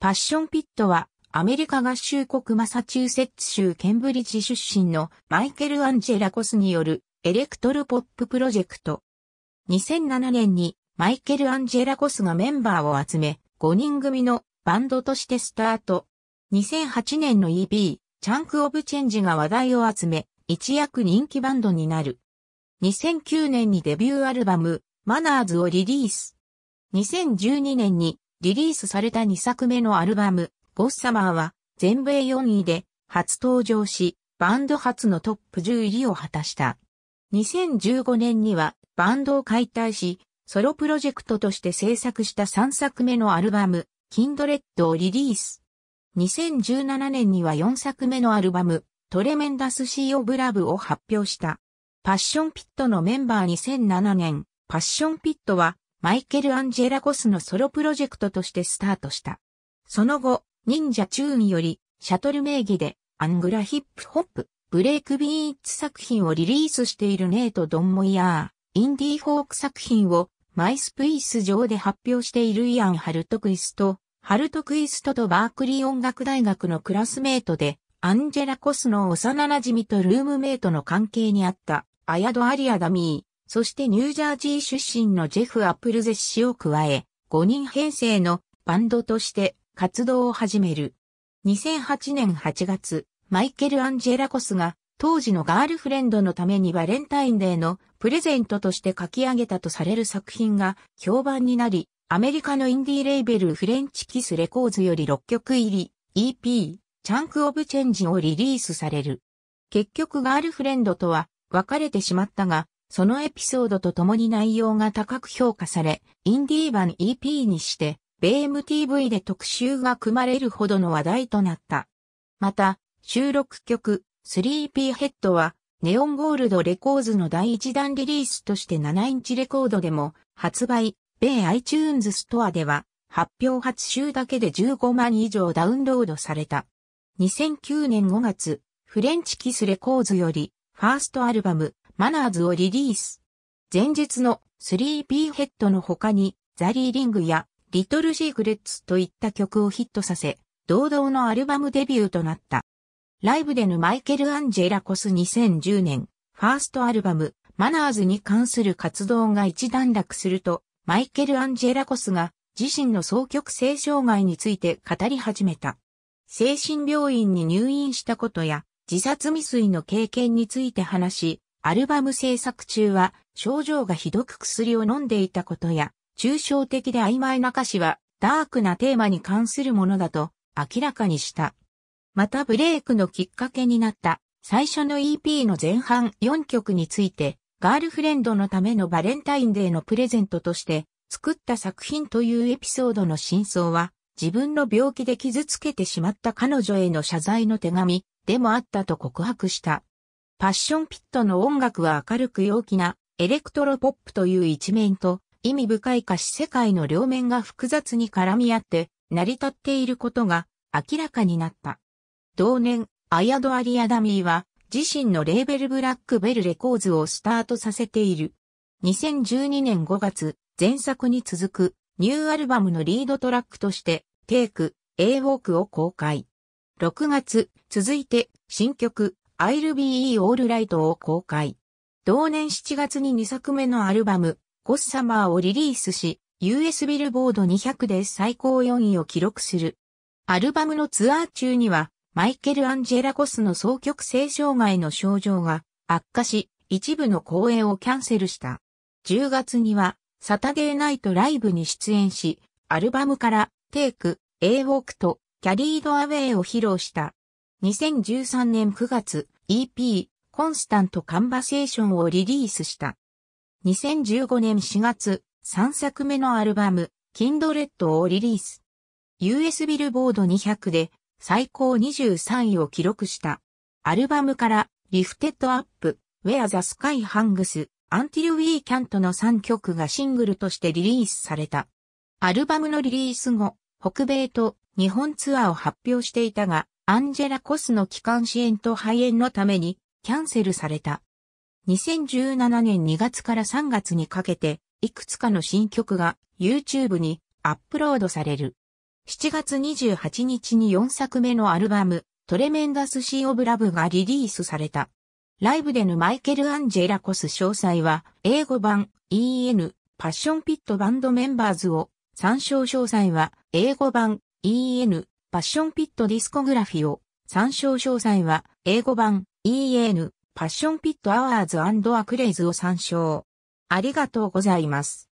パッションピットは、アメリカ合衆国マサチューセッツ州ケンブリッジ出身のマイケル・アンジェラコスによるエレクトルポッププロジェクト。2007年にマイケル・アンジェラコスがメンバーを集め、5人組のバンドとしてスタート。2008年の EB、チャンク・オブ・チェンジが話題を集め、一躍人気バンドになる。2009年にデビューアルバム、マナーズをリリース。2012年にリリースされた2作目のアルバム、ゴッサマーは全米4位で初登場し、バンド初のトップ10入りを果たした。2015年にはバンドを解体し、ソロプロジェクトとして制作した3作目のアルバム、キンドレッドをリリース。2017年には4作目のアルバム、トレメンダスシー・オブ・ラブを発表した。パッションピットのメンバー2007年、パッションピットはマイケル・アンジェラコスのソロプロジェクトとしてスタートした。その後、忍者チューンより、シャトル名義で、アングラヒップホップ、ブレイクビーツ作品をリリースしているネート・ドンモイヤー、インディーーク作品を、マイスプイス上で発表しているイアン・ハルトクイスト、ハルトクイストとバークリー音楽大学のクラスメートで、アンジェラ・コスの幼馴染とルームメイトの関係にあった、アヤド・アリアダミー。そしてニュージャージー出身のジェフ・アップルゼッシを加え、5人編成のバンドとして活動を始める。2008年8月、マイケル・アンジェラコスが当時のガールフレンドのためにバレンタインデーのプレゼントとして書き上げたとされる作品が評判になり、アメリカのインディーレーベルフレンチキスレコーズより6曲入り EP チャンクオブチェンジをリリースされる。結局ガールフレンドとは別れてしまったが、そのエピソードと共に内容が高く評価され、インディー版 EP にして、ベーム TV で特集が組まれるほどの話題となった。また、収録曲、スリーピーヘッドは、ネオンゴールドレコーズの第一弾リリースとして7インチレコードでも発売、米 iTunes ストアでは、発表発週だけで15万以上ダウンロードされた。2009年5月、フレンチキスレコーズより、ファーストアルバム、マナーズをリリース。前日のスリーピーヘッドの他に、ザリーリングやリトルシークレッツといった曲をヒットさせ、堂々のアルバムデビューとなった。ライブでのマイケル・アンジェラコス2010年、ファーストアルバム、マナーズに関する活動が一段落すると、マイケル・アンジェラコスが自身の双極性障害について語り始めた。精神病院に入院したことや、自殺未遂の経験について話し、アルバム制作中は症状がひどく薬を飲んでいたことや、抽象的で曖昧な歌詞はダークなテーマに関するものだと明らかにした。またブレイクのきっかけになった最初の EP の前半4曲について、ガールフレンドのためのバレンタインデーのプレゼントとして作った作品というエピソードの真相は、自分の病気で傷つけてしまった彼女への謝罪の手紙でもあったと告白した。パッションピットの音楽は明るく陽気なエレクトロポップという一面と意味深い歌詞世界の両面が複雑に絡み合って成り立っていることが明らかになった。同年、アヤド・アリアダミーは自身のレーベルブラックベルレコーズをスタートさせている。2012年5月、前作に続くニューアルバムのリードトラックとしてテイク、A ウォークを公開。6月、続いて新曲 I'll Be All Right を公開。同年7月に2作目のアルバム、ゴッサマーをリリースし、US ビルボード200で最高4位を記録する。アルバムのツアー中には、マイケル・アンジェラコスの双極性障害の症状が悪化し、一部の公演をキャンセルした。10月には、サタデーナイトライブに出演し、アルバムから、テイク、A ウォークと、キャリードアウェイを披露した。2013年9月 EP コンスタントカンバセーションをリリースした。2015年4月3作目のアルバムキンドレッドをリリース。US ビルボード200で最高23位を記録した。アルバムからリフテッドアップ、ウェアザスカイハングス、アンティルウィーキャントの3曲がシングルとしてリリースされた。アルバムのリリース後、北米と日本ツアーを発表していたが、アンジェラ・コスの気管支炎と肺炎のためにキャンセルされた。2017年2月から3月にかけて、いくつかの新曲が YouTube にアップロードされる。7月28日に4作目のアルバム、トレメンダス・シー・オブ・ラブがリリースされた。ライブでのマイケル・アンジェラコス詳細は、英語版 EN パッションピットバンドメンバーズを、参照詳細は、英語版 EN パッションピットディスコグラフィを、参照詳細は、英語版 EN パッションピットアワーズアクレイズを参照。ありがとうございます。